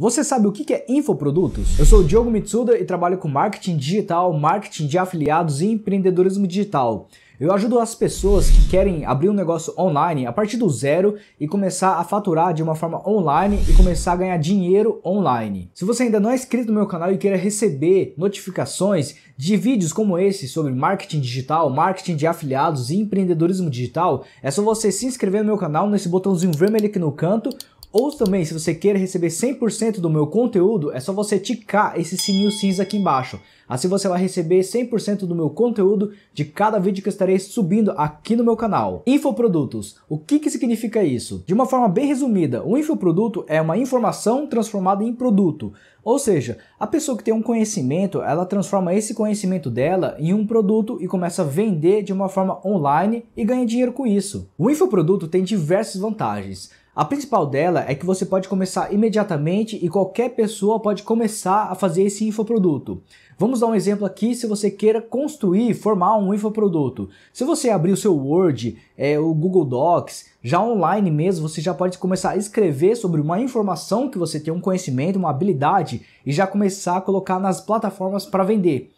Você sabe o que é infoprodutos? Eu sou o Diogo Mitsuda e trabalho com marketing digital, marketing de afiliados e empreendedorismo digital. Eu ajudo as pessoas que querem abrir um negócio online a partir do zero e começar a faturar de uma forma online e começar a ganhar dinheiro online. Se você ainda não é inscrito no meu canal e queira receber notificações de vídeos como esse sobre marketing digital, marketing de afiliados e empreendedorismo digital, é só você se inscrever no meu canal nesse botãozinho vermelho aqui no canto ou também, se você quer receber 100% do meu conteúdo, é só você ticar esse sininho cinza aqui embaixo. Assim você vai receber 100% do meu conteúdo de cada vídeo que eu estarei subindo aqui no meu canal. Infoprodutos. O que, que significa isso? De uma forma bem resumida, um infoproduto é uma informação transformada em produto. Ou seja, a pessoa que tem um conhecimento, ela transforma esse conhecimento dela em um produto e começa a vender de uma forma online e ganha dinheiro com isso. O infoproduto tem diversas vantagens. A principal dela é que você pode começar imediatamente e qualquer pessoa pode começar a fazer esse infoproduto. Vamos dar um exemplo aqui se você queira construir, formar um infoproduto. Se você abrir o seu Word, é, o Google Docs, já online mesmo, você já pode começar a escrever sobre uma informação que você tem, um conhecimento, uma habilidade e já começar a colocar nas plataformas para vender.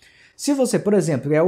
Se você, por exemplo, é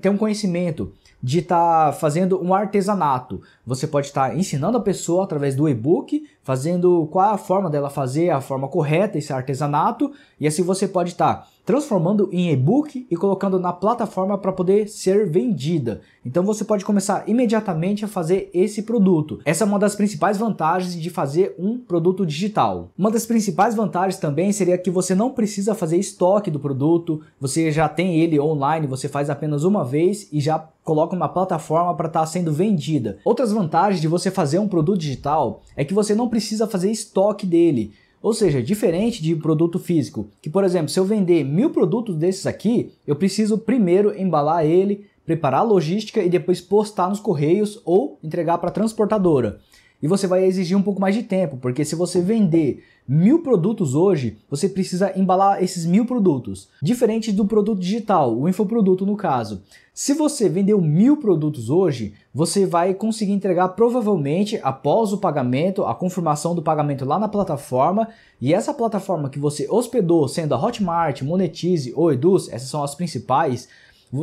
tem um conhecimento de estar tá fazendo um artesanato, você pode estar tá ensinando a pessoa através do e-book fazendo qual a forma dela fazer a forma correta esse artesanato e assim você pode estar tá transformando em e-book e colocando na plataforma para poder ser vendida. Então você pode começar imediatamente a fazer esse produto. Essa é uma das principais vantagens de fazer um produto digital. Uma das principais vantagens também seria que você não precisa fazer estoque do produto, você já tem ele online, você faz apenas uma vez e já coloca uma plataforma para estar tá sendo vendida. Outras vantagens de você fazer um produto digital é que você não precisa fazer estoque dele. Ou seja, diferente de produto físico, que por exemplo, se eu vender mil produtos desses aqui, eu preciso primeiro embalar ele, preparar a logística e depois postar nos correios ou entregar para a transportadora e você vai exigir um pouco mais de tempo, porque se você vender mil produtos hoje, você precisa embalar esses mil produtos. Diferente do produto digital, o infoproduto no caso. Se você vendeu mil produtos hoje, você vai conseguir entregar provavelmente após o pagamento, a confirmação do pagamento lá na plataforma. E essa plataforma que você hospedou, sendo a Hotmart, Monetize ou Eduz, essas são as principais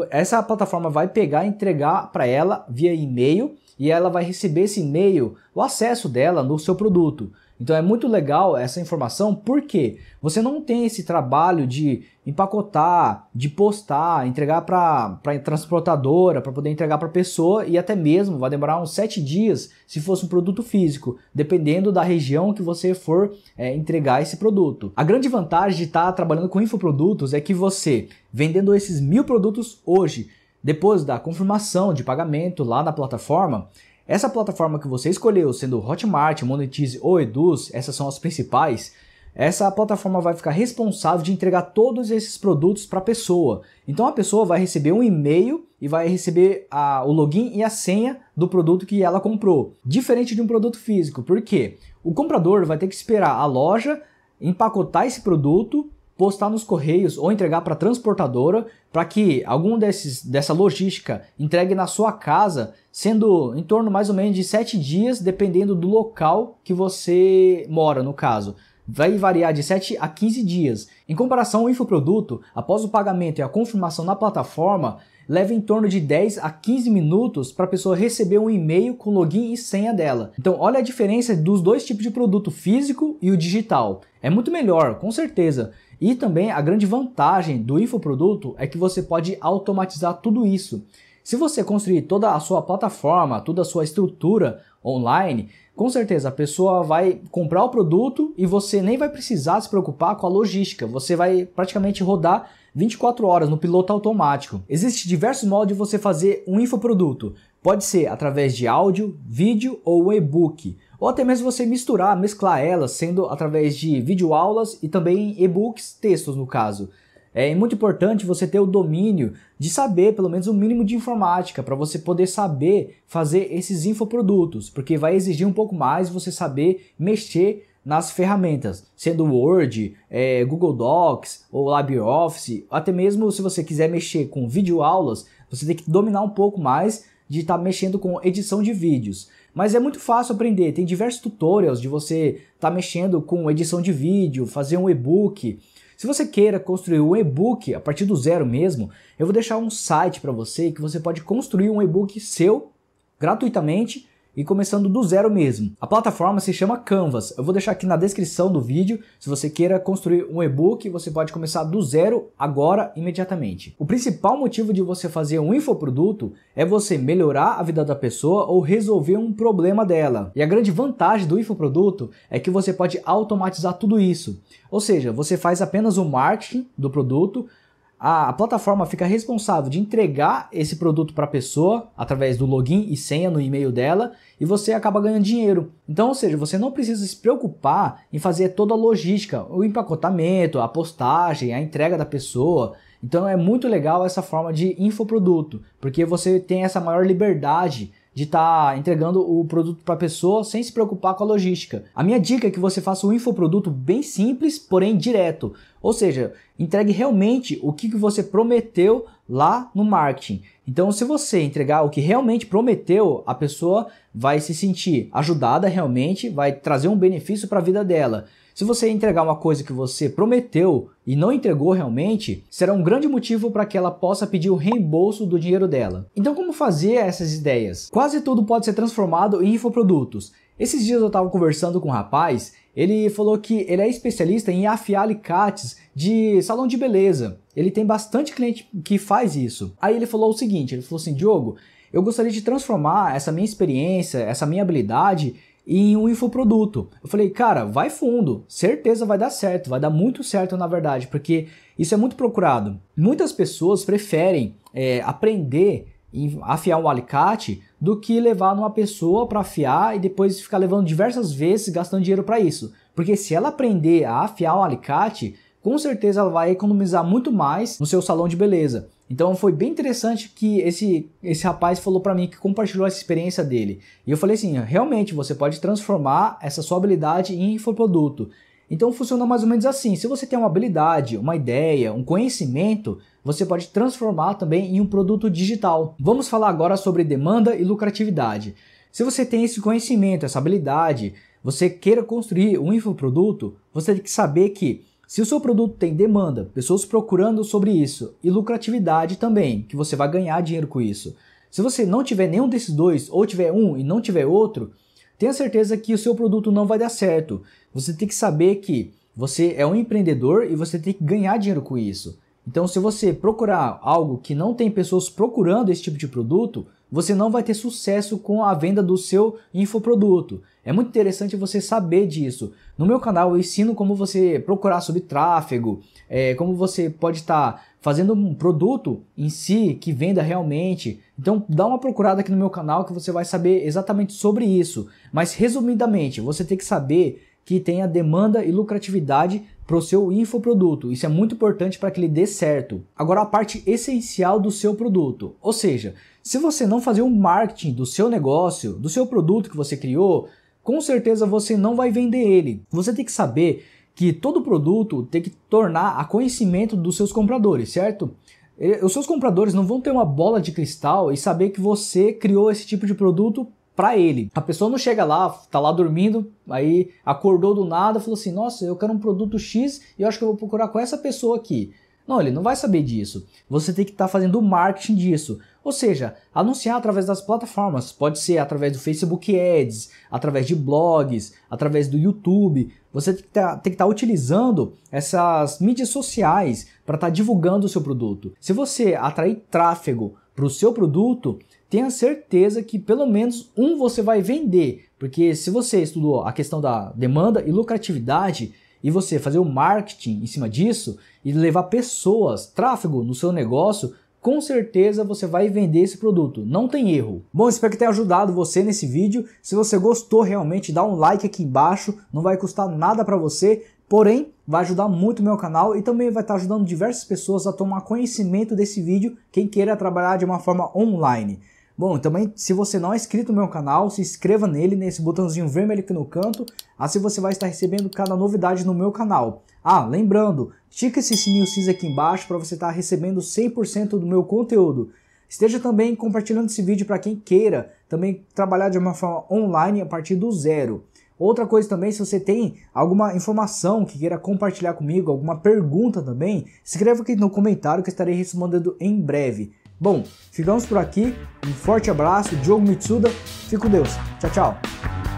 essa plataforma vai pegar e entregar para ela via e-mail e ela vai receber esse e-mail, o acesso dela no seu produto. Então é muito legal essa informação porque você não tem esse trabalho de empacotar, de postar, entregar para a transportadora, para poder entregar para a pessoa e até mesmo vai demorar uns 7 dias se fosse um produto físico, dependendo da região que você for é, entregar esse produto. A grande vantagem de estar tá trabalhando com infoprodutos é que você, vendendo esses mil produtos hoje, depois da confirmação de pagamento lá na plataforma, essa plataforma que você escolheu, sendo Hotmart, Monetize ou Eduz, essas são as principais, essa plataforma vai ficar responsável de entregar todos esses produtos para a pessoa. Então a pessoa vai receber um e-mail e vai receber a, o login e a senha do produto que ela comprou. Diferente de um produto físico, porque o comprador vai ter que esperar a loja empacotar esse produto postar nos correios ou entregar para transportadora para que algum desses dessa logística entregue na sua casa, sendo em torno mais ou menos de 7 dias, dependendo do local que você mora, no caso. Vai variar de 7 a 15 dias. Em comparação ao infoproduto, após o pagamento e a confirmação na plataforma, leva em torno de 10 a 15 minutos para a pessoa receber um e-mail com login e senha dela. Então, olha a diferença dos dois tipos de produto, físico e o digital. É muito melhor, com certeza. E também a grande vantagem do infoproduto é que você pode automatizar tudo isso. Se você construir toda a sua plataforma, toda a sua estrutura online, com certeza a pessoa vai comprar o produto e você nem vai precisar se preocupar com a logística. Você vai praticamente rodar 24 horas no piloto automático. Existem diversos modos de você fazer um infoproduto. Pode ser através de áudio, vídeo ou e-book. Ou até mesmo você misturar, mesclar elas, sendo através de videoaulas e também e-books, textos no caso. É muito importante você ter o domínio de saber pelo menos o um mínimo de informática para você poder saber fazer esses infoprodutos, porque vai exigir um pouco mais você saber mexer nas ferramentas, sendo Word, é, Google Docs ou LibreOffice, até mesmo se você quiser mexer com videoaulas, você tem que dominar um pouco mais de estar tá mexendo com edição de vídeos. Mas é muito fácil aprender, tem diversos tutorials de você estar tá mexendo com edição de vídeo, fazer um e-book, se você queira construir um e-book a partir do zero mesmo, eu vou deixar um site para você que você pode construir um e-book seu gratuitamente e começando do zero mesmo. A plataforma se chama Canvas. Eu vou deixar aqui na descrição do vídeo. Se você queira construir um e-book, você pode começar do zero agora imediatamente. O principal motivo de você fazer um infoproduto é você melhorar a vida da pessoa ou resolver um problema dela. E a grande vantagem do infoproduto é que você pode automatizar tudo isso. Ou seja, você faz apenas o marketing do produto a, a plataforma fica responsável de entregar esse produto para a pessoa através do login e senha no e-mail dela e você acaba ganhando dinheiro. Então, ou seja, você não precisa se preocupar em fazer toda a logística, o empacotamento, a postagem, a entrega da pessoa. Então é muito legal essa forma de infoproduto, porque você tem essa maior liberdade de estar tá entregando o produto para a pessoa sem se preocupar com a logística. A minha dica é que você faça um infoproduto bem simples, porém direto. Ou seja, entregue realmente o que, que você prometeu lá no marketing. Então, se você entregar o que realmente prometeu, a pessoa vai se sentir ajudada realmente, vai trazer um benefício para a vida dela. Se você entregar uma coisa que você prometeu e não entregou realmente, será um grande motivo para que ela possa pedir o reembolso do dinheiro dela. Então, como fazer essas ideias? Quase tudo pode ser transformado em infoprodutos. Esses dias eu estava conversando com um rapaz, ele falou que ele é especialista em afiar alicates de salão de beleza. Ele tem bastante cliente que faz isso. Aí ele falou o seguinte, ele falou assim, Diogo, eu gostaria de transformar essa minha experiência, essa minha habilidade em um infoproduto. Eu falei, cara, vai fundo, certeza vai dar certo, vai dar muito certo na verdade, porque isso é muito procurado. Muitas pessoas preferem é, aprender a afiar um alicate do que levar uma pessoa para afiar e depois ficar levando diversas vezes gastando dinheiro para isso. Porque se ela aprender a afiar um alicate, com certeza ela vai economizar muito mais no seu salão de beleza. Então foi bem interessante que esse, esse rapaz falou para mim que compartilhou essa experiência dele. E eu falei assim, realmente você pode transformar essa sua habilidade em infoproduto. Então funciona mais ou menos assim. Se você tem uma habilidade, uma ideia, um conhecimento, você pode transformar também em um produto digital. Vamos falar agora sobre demanda e lucratividade. Se você tem esse conhecimento, essa habilidade, você queira construir um infoproduto, você tem que saber que se o seu produto tem demanda, pessoas procurando sobre isso e lucratividade também, que você vai ganhar dinheiro com isso. Se você não tiver nenhum desses dois, ou tiver um e não tiver outro, tenha certeza que o seu produto não vai dar certo. Você tem que saber que você é um empreendedor e você tem que ganhar dinheiro com isso. Então, se você procurar algo que não tem pessoas procurando esse tipo de produto, você não vai ter sucesso com a venda do seu infoproduto. É muito interessante você saber disso. No meu canal eu ensino como você procurar sobre tráfego, é, como você pode estar tá fazendo um produto em si que venda realmente. Então dá uma procurada aqui no meu canal que você vai saber exatamente sobre isso. Mas resumidamente, você tem que saber que tem a demanda e lucratividade para o seu infoproduto. Isso é muito importante para que ele dê certo. Agora a parte essencial do seu produto, ou seja, se você não fazer o um marketing do seu negócio, do seu produto que você criou, com certeza você não vai vender ele. Você tem que saber que todo produto tem que tornar a conhecimento dos seus compradores, certo? Os seus compradores não vão ter uma bola de cristal e saber que você criou esse tipo de produto para ele. A pessoa não chega lá, tá lá dormindo, aí acordou do nada, falou assim: "Nossa, eu quero um produto X e eu acho que eu vou procurar com essa pessoa aqui". Não, ele não vai saber disso. Você tem que estar tá fazendo o marketing disso. Ou seja, anunciar através das plataformas. Pode ser através do Facebook Ads, através de blogs, através do YouTube. Você tem que tá, estar tá utilizando essas mídias sociais para estar tá divulgando o seu produto. Se você atrair tráfego para o seu produto, tenha certeza que pelo menos um você vai vender. Porque se você estudou a questão da demanda e lucratividade e você fazer o marketing em cima disso e levar pessoas, tráfego no seu negócio, com certeza você vai vender esse produto, não tem erro. Bom, espero que tenha ajudado você nesse vídeo. Se você gostou realmente, dá um like aqui embaixo, não vai custar nada para você, porém vai ajudar muito o meu canal e também vai estar ajudando diversas pessoas a tomar conhecimento desse vídeo, quem queira trabalhar de uma forma online. Bom, também se você não é inscrito no meu canal, se inscreva nele, nesse botãozinho vermelho aqui no canto, assim você vai estar recebendo cada novidade no meu canal. Ah, lembrando, tica esse sininho cinza aqui embaixo para você estar recebendo 100% do meu conteúdo. Esteja também compartilhando esse vídeo para quem queira também trabalhar de uma forma online a partir do zero. Outra coisa também, se você tem alguma informação que queira compartilhar comigo, alguma pergunta também, escreva aqui no comentário que estarei respondendo em breve. Bom, ficamos por aqui. Um forte abraço, Diogo Mitsuda. Fique com Deus. Tchau, tchau.